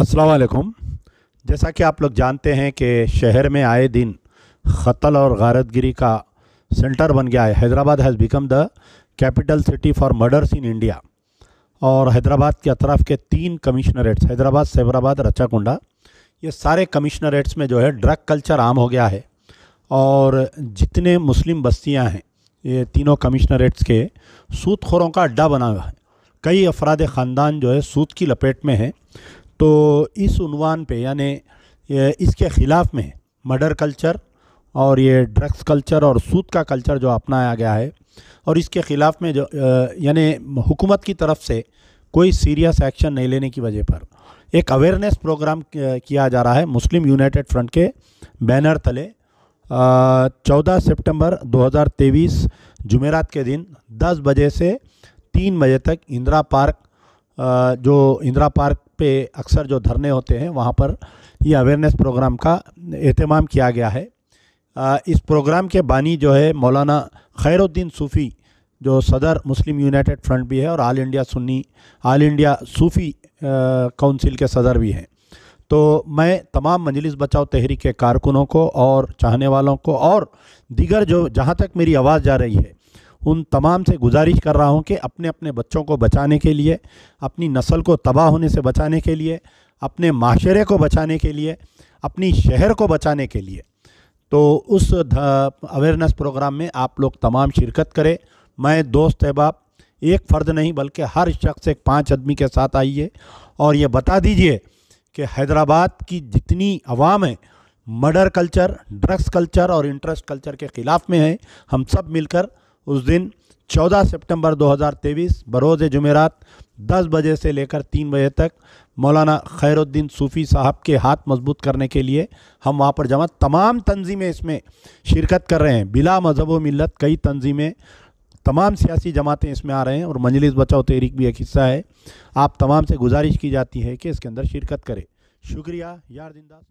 असलकुम जैसा कि आप लोग जानते हैं कि शहर में आए दिन ख़तल और गारतगिरी का सेंटर बन गया है Hyderabad has become the capital city for murders in India और हैदराबाद के अतराफ़ के तीन कमिश्नरेट्स हैदराबाद सैबराबाद रचाकुंडा ये सारे कमिश्नरेट्स में जो है ड्रग कल्चर आम हो गया है और जितने मुस्लिम बस्तियाँ हैं ये तीनों कमिश्नरेट्स के सूदखोरों का अड्डा बना हुआ है कई अफराद ख़ानदान जो है सूद की लपेट में हैं तो इस उनवान पे यानी इसके ख़िलाफ़ में मर्डर कल्चर और ये ड्रग्स कल्चर और सूद का कल्चर जो अपनाया गया है और इसके ख़िलाफ़ में जो यानी हुकूमत की तरफ से कोई सीरियस एक्शन नहीं लेने की वजह पर एक अवेयरनेस प्रोग्राम किया जा रहा है मुस्लिम यूनाइटेड फ्रंट के बैनर तले चौदह सितंबर 2023 जुमेरात के दिन 10 बजे से 3 बजे तक इंदिरा पार्क जो इंदिरा पार्क पे अक्सर जो धरने होते हैं वहाँ पर ये अवेयरनेस प्रोग्राम का अहतमाम किया गया है इस प्रोग्राम के बानी जो है मौलाना खैरुद्दीन सूफ़ी जो सदर मुस्लिम यूनाइटेड फ्रंट भी है और आल इंडिया सुन्नी आल इंडिया सूफ़ी काउंसिल के सदर भी हैं तो मैं तमाम मजलिस बचाओ तहरीक के कारकुनों को और चाहने वालों को और दीगर जो जहाँ तक मेरी आवाज़ जा रही है उन तमाम से गुजारिश कर रहा हूँ कि अपने अपने बच्चों को बचाने के लिए अपनी नस्ल को तबाह होने से बचाने के लिए अपने माशरे को बचाने के लिए अपनी शहर को बचाने के लिए तो उस अवेयरनेस प्रोग्राम में आप लोग तमाम शिरकत करें मैं दोस्त अहबाब एक फ़र्द नहीं बल्कि हर शख्स एक पाँच आदमी के साथ आइए और ये बता दीजिए कि हैदराबाद की जितनी आवाम है मर्डर कल्चर ड्रग्स कल्चर और इंटरेस्ट कल्चर के ख़िलाफ़ में है हम सब मिलकर उस दिन 14 सितंबर 2023 बरोज़ जुमेरात 10 बजे से लेकर 3 बजे तक मौलाना खैरुद्दीन सूफ़ी साहब के हाथ मजबूत करने के लिए हम वहाँ पर जमा तमाम तंजीमें इसमें शिरकत कर रहे हैं बिला मजहब व मिलत कई तंजीमें तमाम सियासी जमातें इसमें आ रहे हैं और मंजलिस बचाओ तहरीक भी एक हिस्सा है आप तमाम से गुजारिश की जाती है कि इसके अंदर शिरकत करें शुक्रिया यार जिंदा